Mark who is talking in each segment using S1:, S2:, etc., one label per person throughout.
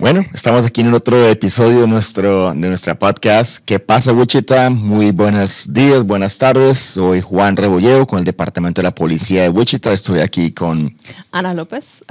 S1: Bueno, estamos aquí en otro episodio de, nuestro, de nuestra podcast. ¿Qué pasa, Wichita? Muy buenos días, buenas tardes. Soy Juan Rebolleo con el Departamento de la Policía de Wichita. Estoy aquí con
S2: Ana López,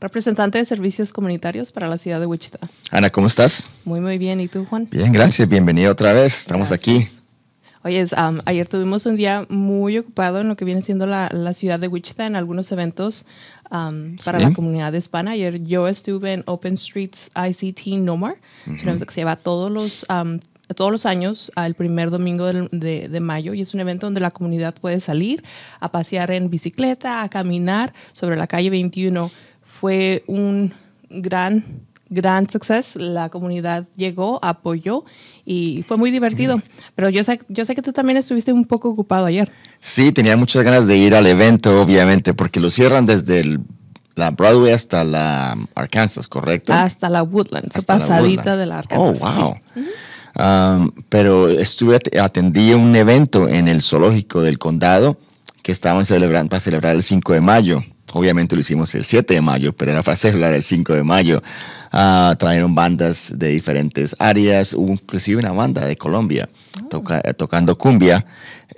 S2: representante de Servicios Comunitarios para la ciudad de Wichita.
S1: Ana, ¿cómo estás?
S2: Muy, muy bien. ¿Y tú, Juan? Bien, gracias.
S1: Bienvenido otra vez. Estamos aquí
S2: Oye, ayer tuvimos un día muy ocupado en lo que viene siendo la, ciudad de Wichita en algunos eventos para la comunidad hispana. Ayer yo estuve en Open Streets ICT NOMAR, uh -huh. que se lleva todos los, todos los años el primer domingo de, mayo y es un evento donde la comunidad puede salir a pasear en bicicleta, a caminar sobre la calle 21. Fue un gran gran success. La comunidad llegó, apoyó y fue muy divertido. Pero yo sé, yo sé que tú también estuviste un poco ocupado ayer.
S1: Sí, tenía muchas ganas de ir al evento, obviamente, porque lo cierran desde la Broadway hasta la um, Arkansas, ¿correcto? Hasta la Woodland, pasadita de la Arkansas. Oh, wow. Um, pero estuve atendí un evento en el zoológico del condado que estaban celebrando para celebrar el 5 de mayo. Obviamente lo hicimos el 7 de mayo, pero era para hablar el 5 de mayo. Ah, trajeron bandas de diferentes áreas, hubo inclusive una banda de Colombia eh, tocando cumbia.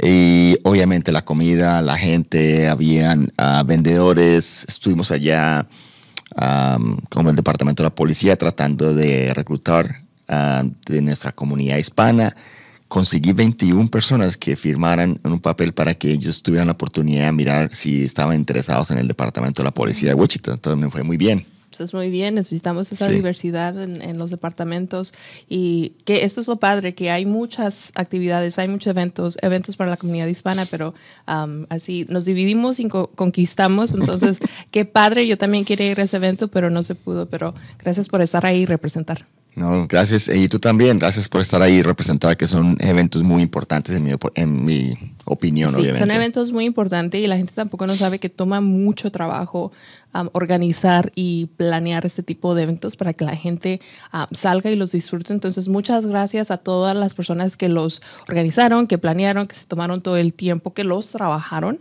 S1: Y obviamente la comida, la gente, habían ah, vendedores. Estuvimos allá con el departamento de la policía tratando de reclutar ah, de nuestra comunidad hispana conseguí 21 personas que firmaran un papel para que ellos tuvieran la oportunidad de mirar si estaban interesados en el departamento de la policía de Wichita. Entonces me fue muy bien.
S2: Eso es muy bien, necesitamos esa diversidad en, los departamentos y que esto es lo padre, que hay muchas actividades, hay muchos eventos, eventos para la comunidad hispana, pero um, así nos dividimos y conquistamos, entonces qué padre, yo también quería ir a ese evento, pero no se pudo, pero gracias por estar ahí y representar.
S1: No, gracias. Eh, y tú también, gracias por estar ahí y representar, que son eventos muy importantes en mi, en mi opinión. Sí, son
S2: eventos muy importantes y la gente tampoco no sabe que toma mucho trabajo organizar y planear este tipo de eventos para que la gente ah, salga y los disfrute. Entonces, muchas gracias a todas las personas que los organizaron, que planearon, que se tomaron todo el tiempo, que los trabajaron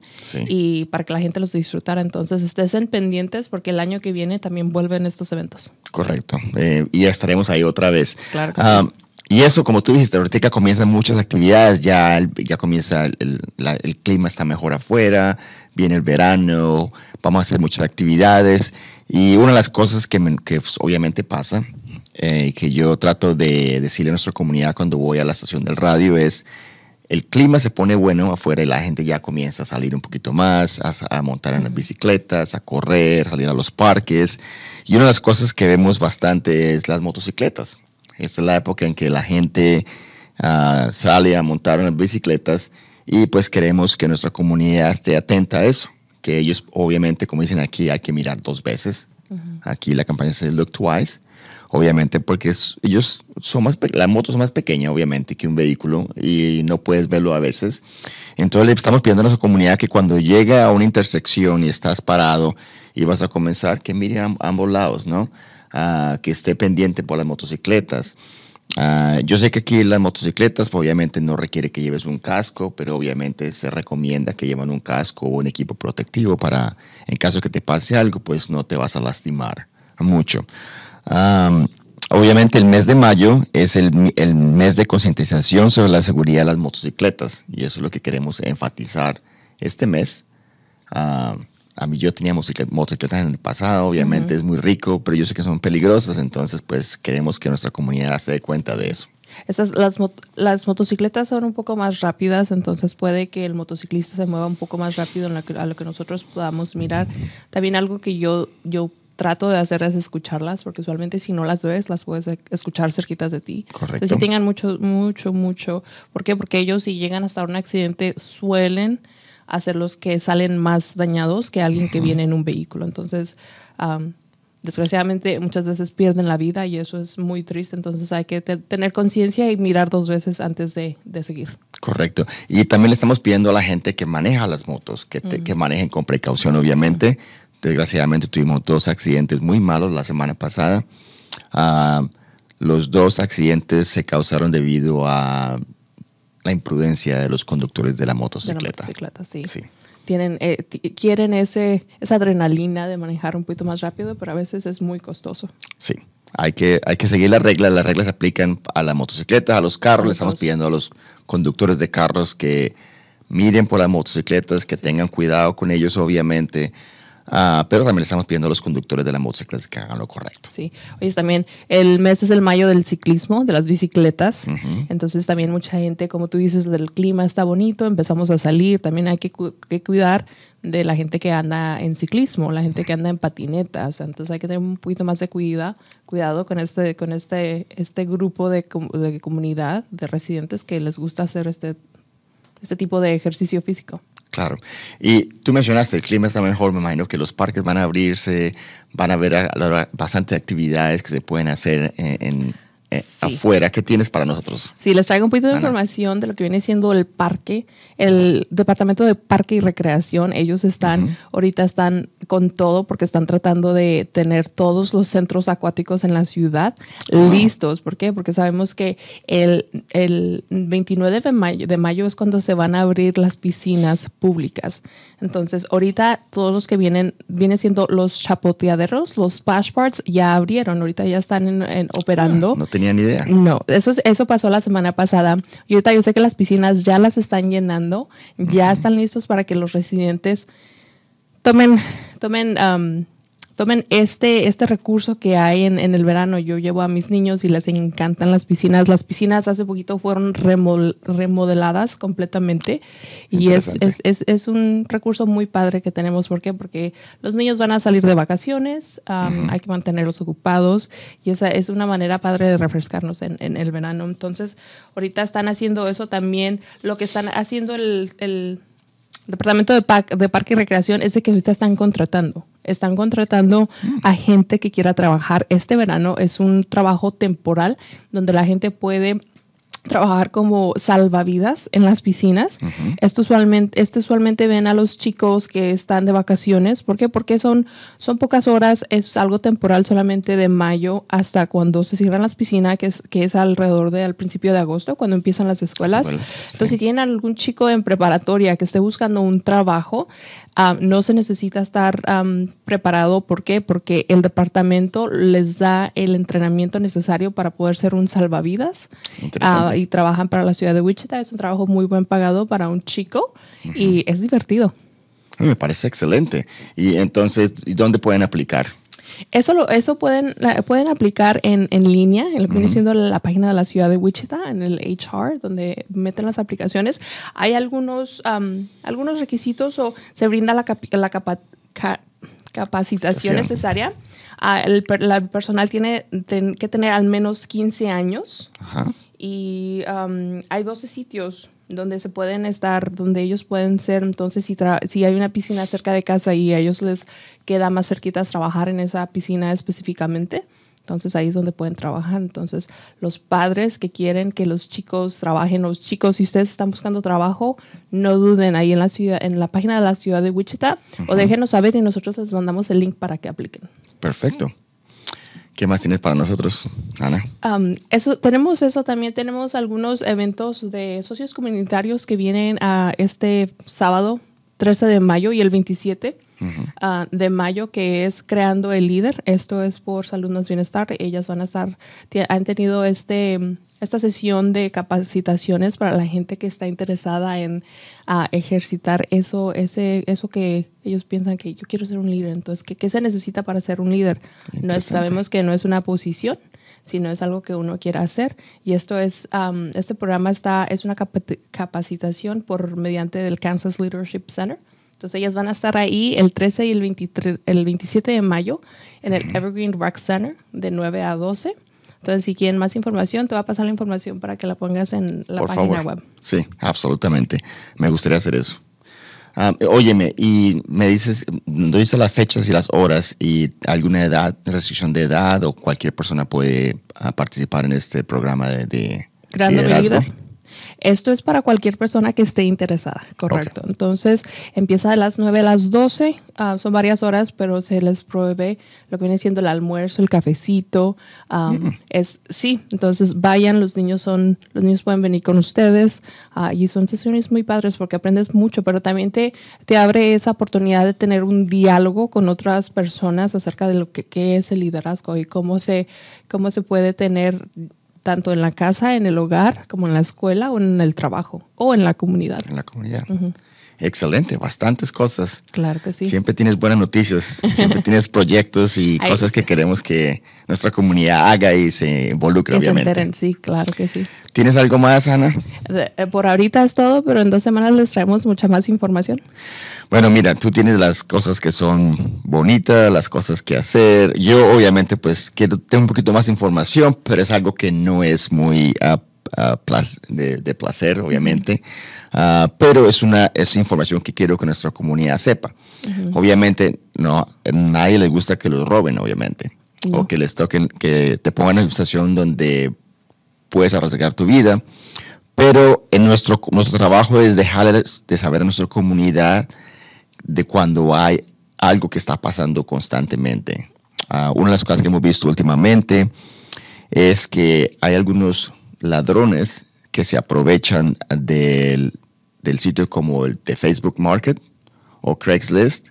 S2: y para que la gente los disfrutara. Entonces, estén pendientes porque el año que viene también vuelven estos eventos.
S1: Correcto. Eh, y ya estaremos ahí otra vez. Claro ah, Y eso, como tú dijiste, ahorita comienzan muchas actividades, ya, ya comienza el clima está mejor afuera, viene el verano, vamos a hacer muchas actividades. Y una de las cosas que, pues, obviamente pasa eh, que yo trato de decirle a nuestra comunidad cuando voy a la estación del radio es, el clima se pone bueno afuera y la gente ya comienza a salir un poquito más, a, montar en las bicicletas, a correr, salir a los parques. Y una de las cosas que vemos bastante es las motocicletas. Esta es la época en que la gente ah, sale a montar en las bicicletas y pues queremos que nuestra comunidad esté atenta a eso, que ellos obviamente, como dicen aquí, hay que mirar dos veces. Aquí la campaña se Look Twice, obviamente porque ellos son más, la moto es más pequeña obviamente que un vehículo y no puedes verlo a veces. Entonces le estamos pidiendo a nuestra comunidad que cuando llega a una intersección y estás parado y vas a comenzar, que mire a ambos lados, ¿no? Ah, que esté pendiente por las motocicletas. Ah, yo sé que aquí las motocicletas pues, obviamente no requiere que lleves un casco, pero obviamente se recomienda que lleven un casco o un equipo protectivo para en caso que te pase algo, pues no te vas a lastimar mucho. obviamente el mes de mayo es el, el mes de concientización sobre la seguridad de las motocicletas y eso es lo que queremos enfatizar este mes a mí yo tenía motocicletas en el pasado, obviamente es muy rico, pero yo sé que son peligrosas, entonces pues queremos que nuestra comunidad se dé cuenta de eso.
S2: Esas, las, motocicletas son un poco más rápidas, entonces puede que el motociclista se mueva un poco más rápido a lo que nosotros podamos mirar. También algo que yo, yo trato de hacer es escucharlas, porque usualmente si no las ves, las puedes escuchar cerquitas de ti. Correcto. si tengan mucho, mucho, mucho. ¿Por qué? Porque ellos si llegan hasta un accidente suelen Hacer los que salen más dañados que alguien que viene en un vehículo. Entonces, desgraciadamente muchas veces pierden la vida y eso es muy triste. Entonces hay que tener conciencia y mirar dos veces antes de, seguir.
S1: Correcto. Y también le estamos pidiendo a la gente que maneja las motos, que, te, mm. que manejen con precaución, obviamente. Desgraciadamente tuvimos dos accidentes muy malos la semana pasada. Ah, los dos accidentes se causaron debido a la imprudencia de los conductores de la motocicleta.
S2: sí. Tienen, eh, quieren ese, esa adrenalina de manejar un poquito más rápido, pero a veces es muy costoso.
S1: Sí, hay que, hay que seguir las reglas. Las reglas se aplican a la motocicleta, a los carros. Le estamos pidiendo a los conductores de carros que miren por las motocicletas, que tengan cuidado con ellos, obviamente. Ah, pero también estamos pidiendo a los conductores de la motocicleta que hagan lo correcto.
S2: Sí, oye, también el mes es el mayo del ciclismo, de las bicicletas, entonces también mucha gente, como tú dices, del clima está bonito, empezamos a salir, también hay que, cuidar de la gente que anda en ciclismo, la gente que anda en patinetas, entonces hay que tener un poquito más de cuidado cuidado con este, con este, este grupo de, de comunidad, de residentes que les gusta hacer este, este tipo de ejercicio físico.
S1: Claro. Y tú mencionaste, el clima está mejor, me imagino que los parques van a abrirse, van a haber bastantes actividades que se pueden hacer eh, en eh, afuera. ¿Qué tienes para nosotros?
S2: Sí, les traigo un poquito de información de lo que viene siendo el parque, el Departamento de Parque y Recreación. Ellos están, ahorita están con todo porque están tratando de tener todos los centros acuáticos en la ciudad ah. listos. ¿Por qué? Porque sabemos que el, 29 de mayo, de mayo es cuando se van a abrir las piscinas públicas. Entonces, ahorita todos los que vienen, vienen siendo los chapoteaderos, los splash parts, ya abrieron. Ahorita ya están ah, operando. No, eso, eso pasó la semana pasada. Y ahorita yo sé que las piscinas ya las están llenando, ya están listos para que los residentes tomen, tomen um, tomen este, este recurso que hay en, en, el verano. Yo llevo a mis niños y les encantan las piscinas. Las piscinas hace poquito fueron remodeladas completamente y es, es, es, es, un recurso muy padre que tenemos. ¿Por qué? Porque los niños van a salir de vacaciones, hay que mantenerlos ocupados y esa es una manera padre de refrescarnos en, el verano. Entonces, ahorita están haciendo eso también. Lo que están haciendo el, el Departamento de, Parque y Recreación es de que ahorita están contratando. Están contratando a gente que quiera trabajar. Este verano es un trabajo temporal donde la gente puede trabajar como salvavidas en las piscinas. Esto usualmente, este usualmente ven a los chicos que están de vacaciones. ¿Por qué? Porque son, son pocas horas, es algo temporal solamente de mayo hasta cuando se cierran las piscinas, que es, que es alrededor del principio de agosto, cuando empiezan las escuelas. Entonces, si tienen algún chico en preparatoria que esté buscando un trabajo, ah, no se necesita estar preparado. ¿Por qué? Porque el departamento les da el entrenamiento necesario para poder ser un salvavidas. Ah, Interesante. Y trabajan para la ciudad de Wichita. Es un trabajo muy buen pagado para un chico y es divertido.
S1: Me parece excelente. Y entonces, ¿dónde pueden aplicar?
S2: Eso, eso pueden, pueden aplicar en, en línea, en lo que viene siendo la página de la ciudad de Wichita, en el HR, donde meten las aplicaciones. Hay algunos, algunos requisitos o se brinda la, la capacitación necesaria. Ah, el, personal tiene que tener al menos 15 años. Ajá y hay 12 sitios donde se pueden estar, donde ellos pueden ser, entonces si, si hay una piscina cerca de casa y a ellos les queda más cerquita trabajar en esa piscina específicamente, entonces ahí es donde pueden trabajar. Entonces los padres que quieren que los chicos trabajen, los chicos, si ustedes están buscando trabajo, no duden ahí en la ciudad, en la página de la ciudad de Wichita o déjenos saber y nosotros les mandamos el link para que apliquen.
S1: Perfecto. ¿Qué más tienes para nosotros, Ana?
S2: eso, tenemos eso también, tenemos algunos eventos de socios comunitarios que vienen a este sábado 13 de mayo y el 27 ah, de mayo, que es Creando el Líder. Esto es por Salud Más Bienestar. Ellas van a estar, han tenido este esta sesión de capacitaciones para la gente que está interesada en ah, ejercitar eso, ese, eso que ellos piensan que yo quiero ser un líder. Entonces, ¿qué, se necesita para ser un líder? No sabemos que no es una posición, sino es algo que uno quiere hacer. Y esto es, este programa está, es una capacitación por mediante del Kansas Leadership Center. Entonces ellas van a estar ahí el 13 y el, el 27 de mayo en el Evergreen rock Center de 9 a 12. Entonces, si quieren más información, te va a pasar la información para que la pongas en la página web.
S1: Sí, absolutamente. Me gustaría hacer eso. Ah, óyeme, y me dices, dices las fechas y las horas y alguna edad, restricción de edad o cualquier persona puede ah, participar en este programa de, de
S2: Creando esto es para cualquier persona que esté interesada, correcto. Entonces, empieza a las 9 a las 12, son varias horas, pero se les pruebe lo que viene siendo el almuerzo, el cafecito. Mm. Es sí, entonces vayan, los niños son, los niños pueden venir con ustedes. Uh, y son sesiones muy padres porque aprendes mucho, pero también te, te abre esa oportunidad de tener un diálogo con otras personas acerca de lo que, qué es el liderazgo y cómo se, cómo se puede tener tanto en la casa, en el hogar, como en la escuela o en el trabajo o en la comunidad.
S1: En la comunidad excelente, bastantes cosas.
S2: Claro que sí. Siempre
S1: tienes buenas noticias, siempre tienes proyectos y cosas que queremos que nuestra comunidad haga y se involucre, obviamente.
S2: sí, claro que sí.
S1: ¿Tienes algo más, Ana?
S2: Eh, por ahorita es todo, pero en dos semanas les traemos mucha más información.
S1: Bueno, mira, tú tienes las cosas que son bonitas, las cosas que hacer. Yo obviamente pues quiero tener un poquito más información, pero es algo que no es muy de, placer, obviamente. Ah, pero es una es información que quiero que nuestra comunidad sepa. Obviamente, no, nadie le gusta que los roben, obviamente, o que les toquen, que te pongan en una situación donde puedes arriesgar tu vida. Pero en nuestro, nuestro trabajo es dejar de saber a nuestra comunidad de cuando hay algo que está pasando constantemente. Ah, una de las cosas que hemos visto últimamente es que hay algunos ladrones que se aprovechan del, del sitio como el de Facebook Market o Craigslist.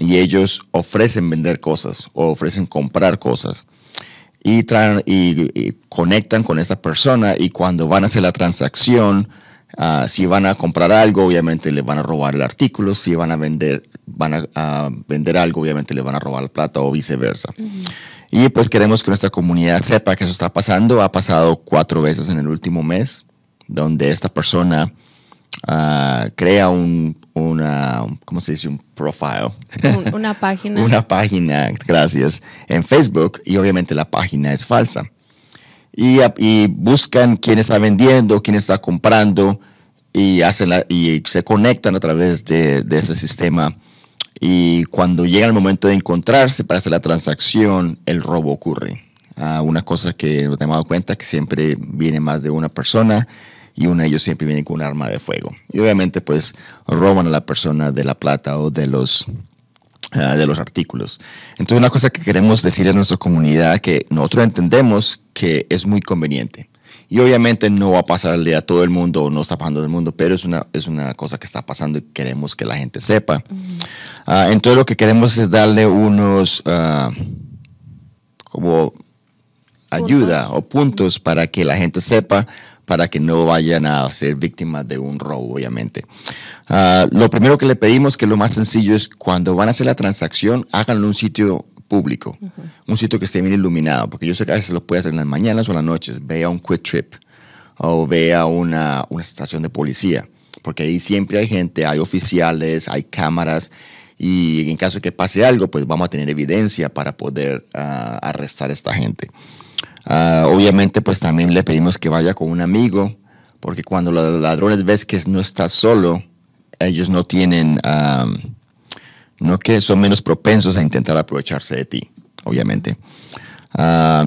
S1: y ellos ofrecen vender cosas o ofrecen comprar cosas y, y, conectan con esta persona y cuando van a hacer la transacción, ah, si van a comprar algo, obviamente le van a robar el artículo, si van a vender, van a vender algo, obviamente le van a robar la plata o viceversa. Y pues queremos que nuestra comunidad sepa que eso está pasando, ha pasado cuatro veces en el último mes donde esta persona ah, crea un, una, ¿cómo se dice? Un profile.
S2: una página. una
S1: página, gracias, en Facebook y obviamente la página es falsa. Y, buscan quién está vendiendo, quién está comprando y, hacen y se conectan a través de, ese sistema. Y cuando llega el momento de encontrarse para hacer la transacción, el robo ocurre. Ah, una cosa que no dado cuenta que siempre viene más de una persona y uno de ellos siempre viene con un arma de fuego. Y obviamente pues roban a la persona de la plata o de los ah, de los artículos. Entonces, una cosa que queremos decir a nuestra comunidad que nosotros entendemos que es muy conveniente. Y obviamente no va a pasarle a todo el mundo no está pasando el mundo, pero es una, es una cosa que está pasando y queremos que la gente sepa. Ah, entonces, lo que queremos es darle unos, ah, como ayuda o puntos para que la gente sepa para que no vayan a ser víctimas de un robo, obviamente. Ah, lo primero que le pedimos, que lo más sencillo es cuando van a hacer la transacción, háganlo en un sitio público, un sitio que esté bien iluminado, porque yo sé que a veces lo puede hacer en las mañanas o en las noches, vea un quick trip o vea una, una estación de policía, porque ahí siempre hay gente, hay oficiales, hay cámaras, y en caso de que pase algo, pues vamos a tener evidencia para poder ah, arrestar a esta gente. Ah, obviamente, pues también le pedimos que vaya con un amigo, porque cuando los ladrones ves que no estás solo, ellos no tienen, no que son menos propensos a intentar aprovecharse de ti, obviamente. Ah,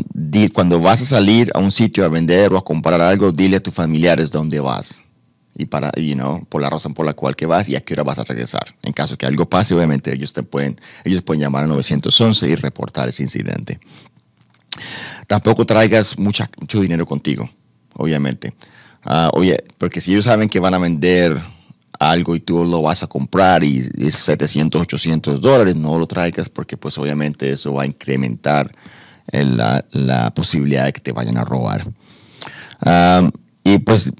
S1: cuando vas a salir a un sitio a vender o a comprar algo, dile a tus familiares dónde vas y para, you know, por la razón por la cual que vas y a qué hora vas a regresar. En caso que algo pase, obviamente ellos te pueden, ellos pueden llamar a 911 y reportar ese incidente. Tampoco traigas mucho dinero contigo, obviamente. Ah, oye, porque si ellos saben que van a vender algo y tú lo vas a comprar y es 700, 800 dólares, no lo traigas porque pues obviamente eso va a incrementar la, la posibilidad de que te vayan a robar. y pues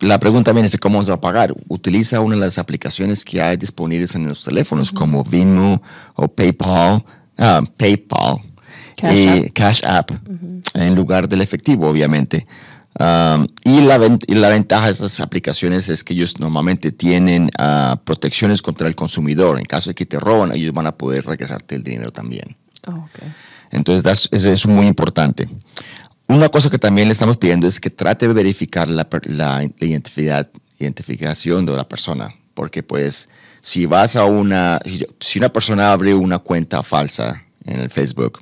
S1: la pregunta viene es cómo se va a pagar. Utiliza una de las aplicaciones que hay disponibles en los teléfonos como Vino o PayPal. Ah, PayPal Cash, Cash app en lugar del efectivo, obviamente. y, la la ventaja de esas aplicaciones es que ellos normalmente tienen ah, protecciones contra el consumidor. En caso de que te roban, ellos van a poder regresarte el dinero también. Oh, Entonces, eso es muy importante. Una cosa que también le estamos pidiendo es que trate de verificar la, la, la identidad, identificación de la persona, porque pues si vas a una, si una persona abre una cuenta falsa en el Facebook,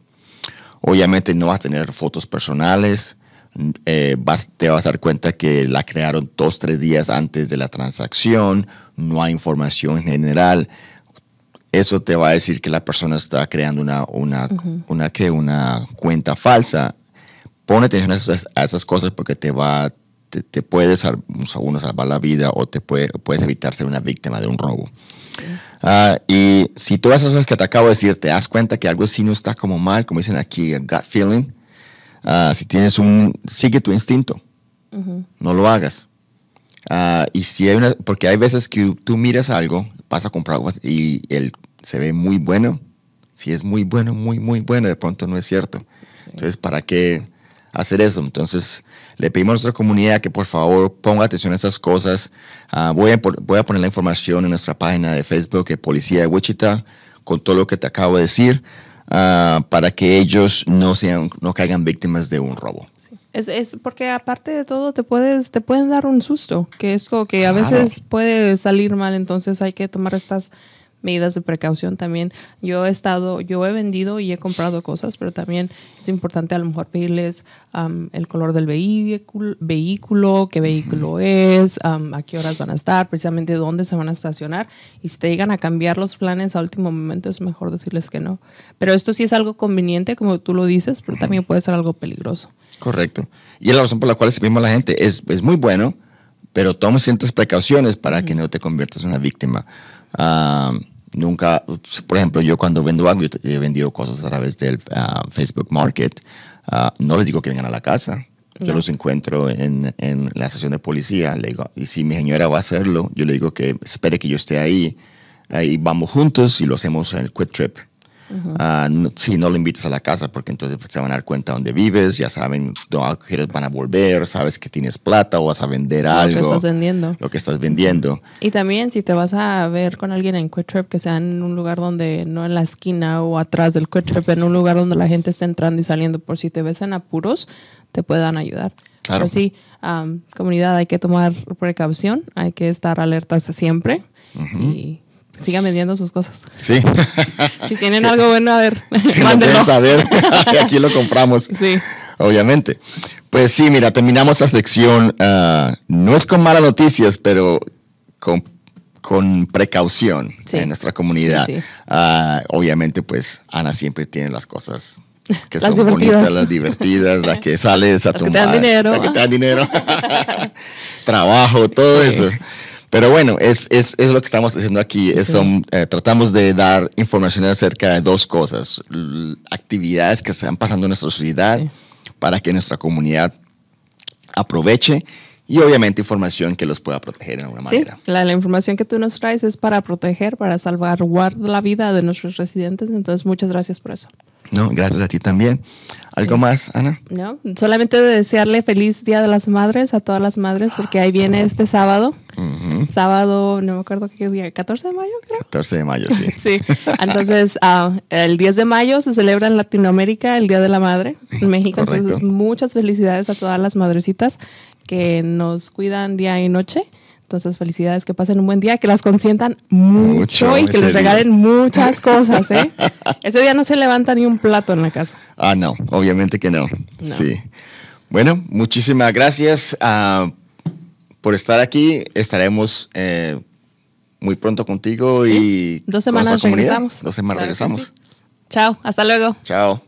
S1: Obviamente no vas a tener fotos personales, eh, te vas a dar cuenta que la crearon dos, tres días antes de la transacción, no hay información general. Eso te va a decir que la persona está creando una, una, una, una cuenta falsa. Pon atención a esas, cosas porque te va te, puede salvar, la vida o te puede, puedes evitar ser una víctima de un robo. Ah, y si todas esas cosas que te acabo de decir te das cuenta que algo sí no está como mal, como dicen aquí, gut feeling, ah, si tienes un, sigue tu instinto, no lo hagas. Ah, y si hay una, porque hay veces que tú miras algo, vas a comprar algo y él se ve muy bueno. Si es muy bueno, muy, muy bueno, de pronto no es cierto. Entonces, ¿para qué? hacer eso. Entonces, le pedimos a nuestra comunidad que por favor ponga atención a esas cosas. Ah, voy, a, voy, a, poner la información en nuestra página de Facebook de Policía de Wichita con todo lo que te acabo de decir ah, para que ellos no, sean, no caigan víctimas de un robo.
S2: Es, es, porque aparte de todo te puedes te pueden dar un susto que es como que a veces puede salir mal entonces hay que tomar estas medidas de precaución también. Yo he estado, yo he vendido y he comprado cosas, pero también es importante a lo mejor pedirles el color del vehículo, vehículo qué vehículo es, a qué horas van a estar, precisamente dónde se van a estacionar. Y si te llegan a cambiar los planes a último momento, es mejor decirles que no. Pero esto sí es algo conveniente, como tú lo dices, pero también puede ser algo peligroso.
S1: Correcto. Y es la razón por la cual servimos a la gente. Es, muy bueno, pero toma ciertas precauciones para que no te conviertas en una víctima nunca, por ejemplo, yo cuando vendo algo, he vendido cosas a través del ah, Facebook Market, ah, no les digo que vengan a la casa. Yo los encuentro en, la estación de policía, le digo, y si mi señora va a hacerlo, yo le digo que espere que yo esté ahí, ahí vamos juntos y lo hacemos en el Quick Trip. Ah, si no lo invitas a la casa, porque entonces pues, se van a dar cuenta dónde vives, ya saben, no, van a volver, sabes que tienes plata o vas a vender algo. Lo que estás vendiendo.
S2: Y también si te vas a ver con alguien en QuickTrip, que sea en un lugar donde, no en la esquina o atrás del QuickTrip, en un lugar donde la gente está entrando y saliendo, por si te ves en apuros, te puedan ayudar. Claro. Pero sí, comunidad, hay que tomar precaución, hay que estar alertas siempre sigan vendiendo sus cosas.
S1: Sí. si tienen
S2: algo bueno, a ver. Mándenlo. saber.
S1: Aquí lo compramos. Sí. Obviamente. Pues sí, mira, terminamos la sección. Ah, no es con malas noticias, pero con, con precaución en nuestra comunidad. Ah, obviamente, pues Ana siempre tiene las cosas que son bonitas, las divertidas, las que sales a tomar, que te dan dinero. Trabajo, todo eso. Pero bueno, es, es, lo que estamos haciendo aquí. Eh, tratamos de dar información acerca de dos cosas. Actividades que están pasando en nuestra ciudad para que nuestra comunidad aproveche y obviamente información que los pueda proteger de alguna
S2: manera. la, información que tú nos traes es para proteger, para salvar la vida de nuestros residentes, entonces muchas gracias por eso.
S1: No, gracias a ti también. ¿Algo más, Ana?
S2: No, solamente desearle feliz Día de las Madres a todas las madres, porque ahí viene ah. este sábado. Sábado, no me acuerdo qué día, 14 de mayo, creo.
S1: 14 de mayo,
S2: sí. entonces ah, el 10 de mayo se celebra en Latinoamérica el Día de la Madre, en México. Entonces, muchas felicidades a todas las madrecitas que nos cuidan día y noche. Entonces, felicidades, que pasen un buen día, que las consientan
S1: mucho, y que les regalen
S2: muchas cosas. ¿eh? ese día no se levanta ni un plato en la casa.
S1: Ah, no, obviamente que no. Sí. Bueno, muchísimas gracias ah, por estar aquí. Estaremos eh, muy pronto contigo y. Dos semanas regresamos. Dos semanas regresamos.
S2: Chao, hasta luego.
S1: Chao.